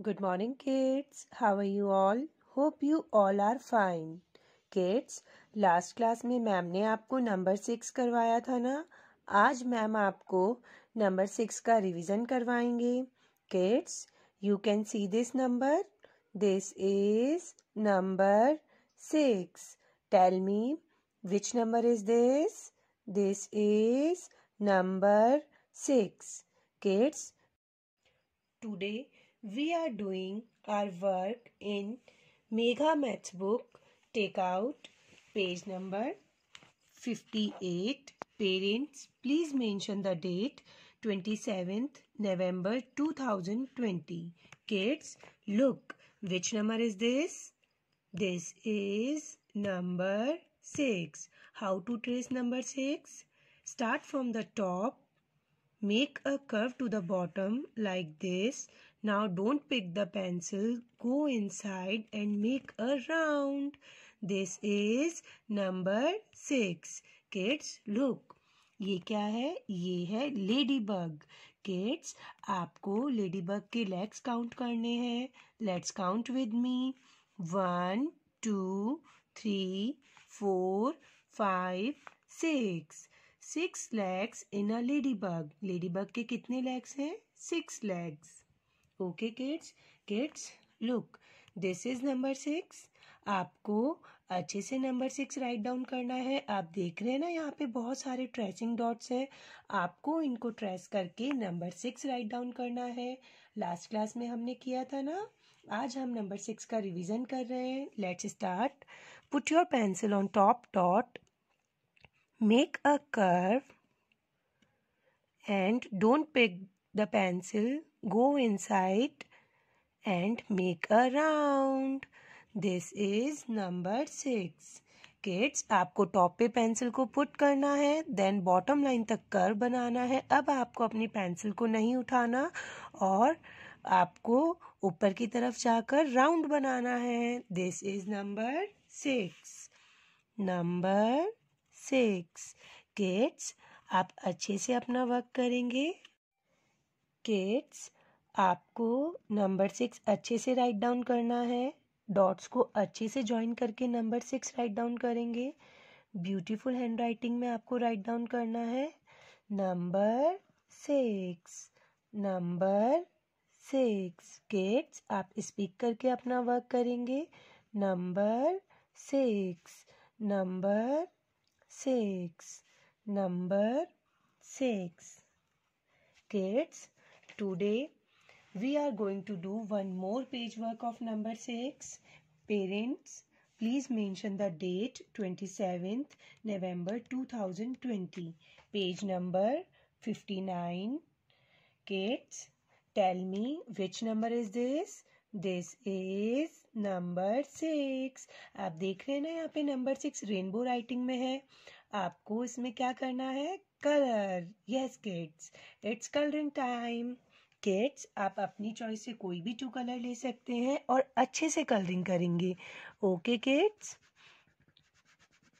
Good morning kids how are you all hope you all are fine kids last class में ma'am ने आपको number six करवाया था ना आज मैम आपको नंबर सिक्स का रिवीजन करवाएंगे kids you can see this number this is number six tell me which number is this this is number six kids today We are doing our work in Mega Maths book. Take out page number 58. Parents, please mention the date 27th November 2020. Kids, look. Which number is this? This is number 6. How to trace number 6? Start from the top. Make a curve to the bottom like this Now don't pick the pencil. Go inside and make a round. This is number six. Kids, look. ये क्या है ये है ladybug kids आपको ladybug के legs count करने हैं let's count with me one two three four five six six legs in a ladybug ladybug के कितने लेग्स हैं six legs okay kids kids look this is number six आपको अच्छे से number six write down करना है आप देख रहे हैं ना यहाँ पे बहुत सारे ट्रेसिंग डॉट्स हैं आपको इनको ट्रेस करके नंबर सिक्स राइट डाउन करना है लास्ट क्लास में हमने किया था ना आज हम नंबर सिक्स का रिवीजन कर रहे हैं let's start put your pencil on top dot make a curve and don't pick the pencil, go inside and make a round. This is number six kids आपको टॉप पे pencil को put करना है then bottom line तक कर बनाना है अब आपको अपनी पेंसिल को नहीं उठाना और आपको ऊपर की तरफ जाकर राउंड बनाना है this is number six number six kids आप अच्छे से अपना वर्क करेंगे किड्स आपको नंबर सिक्स अच्छे से राइट डाउन करना है डॉट्स को अच्छे से ज्वाइन करके नंबर सिक्स राइट डाउन करेंगे ब्यूटीफुल हैंड राइटिंग में आपको राइट डाउन करना है number six number six kids आप स्पीक करके अपना वर्क करेंगे number six number six number six kids Today we are going to do one more page work of number 6. Parents, please mention the date 27th November 2020. Page number 59. Kids, tell me which number is this? This is number six आप देख रहे हैं ना यहाँ पे number six rainbow writing में है आपको इसमें क्या करना है color yes kids it's coloring time kids आप अपनी चॉइस से कोई भी टू कलर ले सकते हैं और अच्छे से कलरिंग करेंगे ओके किड्स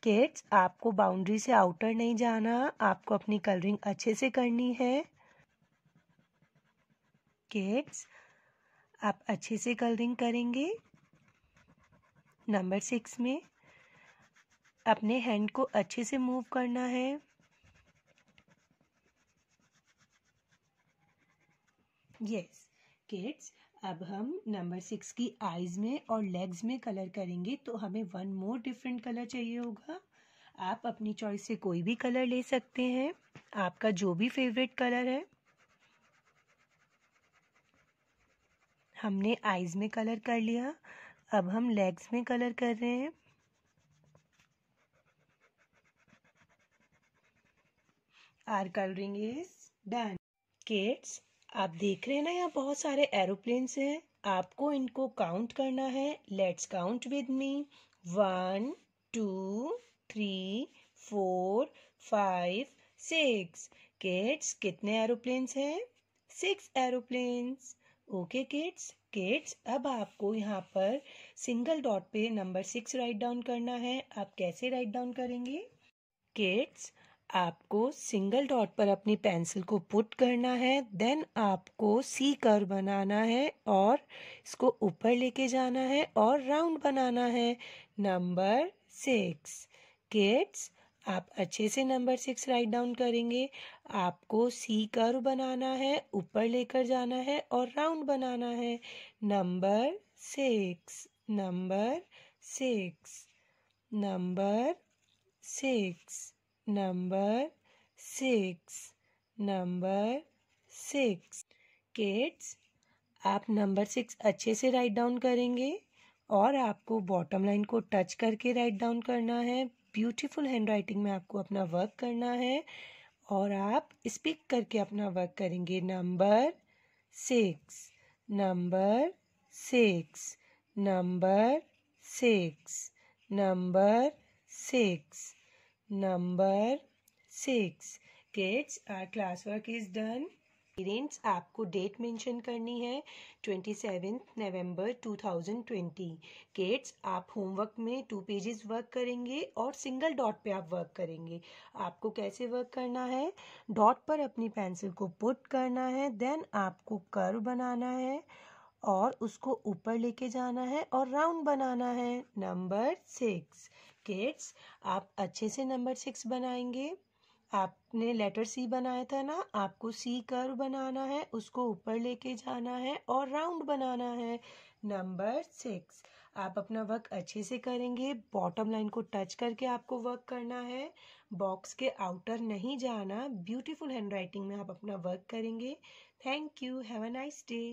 किड्स आपको बाउंड्री से आउटर नहीं जाना आपको अपनी कलरिंग अच्छे से करनी है किड्स आप अच्छे से कलरिंग करेंगे नंबर सिक्स में अपने हैंड को अच्छे से मूव करना है यस किड्स अब हम नंबर सिक्स की आईज में और लेग्स में कलर करेंगे तो हमें वन मोर डिफरेंट कलर चाहिए होगा आप अपनी चॉइस से कोई भी कलर ले सकते हैं आपका जो भी फेवरेट कलर है हमने आईज में कलर कर लिया अब हम लेग्स में कलर कर रहे हैं our colouring is done kids आप देख रहे हैं ना यहाँ बहुत सारे एरोप्लेन्स हैं आपको इनको काउंट करना है let's count with me one two three four five six kids कितने एरोप्लेन्स हैं six aeroplanes okay kids kids अब आपको यहाँ पर सिंगल डॉट पे नंबर सिक्स राइट डाउन करना है आप कैसे राइट डाउन करेंगे किड्स आपको सिंगल डॉट पर अपनी पेंसिल को पुट करना है देन आपको सी कर बनाना है और इसको ऊपर लेके जाना है और राउंड बनाना है नंबर सिक्स किड्स आप अच्छे से नंबर सिक्स राइट डाउन करेंगे आपको सी कर बनाना है ऊपर लेकर जाना है और राउंड बनाना है number six number six number six number 6 number 6 kids आप नंबर सिक्स अच्छे से राइट डाउन करेंगे और आपको बॉटम लाइन को टच करके राइट डाउन करना है ब्यूटीफुल हैंड राइटिंग में आपको अपना वर्क करना है और आप स्पीक करके अपना वर्क करेंगे number six number six number six number six number six kids our class work is done parents आपको डेट मेंशन करनी है twenty seventh November two thousand twenty kids आप होमवर्क में टू पेजेस वर्क करेंगे और single dot पे आप work करेंगे आपको कैसे वर्क करना है डॉट पर अपनी पेंसिल को पुट करना है देन आपको कर्व बनाना है और उसको ऊपर लेके जाना है और राउंड बनाना है नंबर सिक्स किड्स आप अच्छे से नंबर सिक्स बनाएंगे आपने लेटर सी बनाया था ना आपको सी कर बनाना है उसको ऊपर लेके जाना है और राउंड बनाना है नंबर सिक्स आप अपना वर्क अच्छे से करेंगे बॉटम लाइन को टच करके आपको वर्क करना है बॉक्स के आउटर नहीं जाना ब्यूटीफुल हैंडराइटिंग में आप अपना वर्क करेंगे thank you have a nice day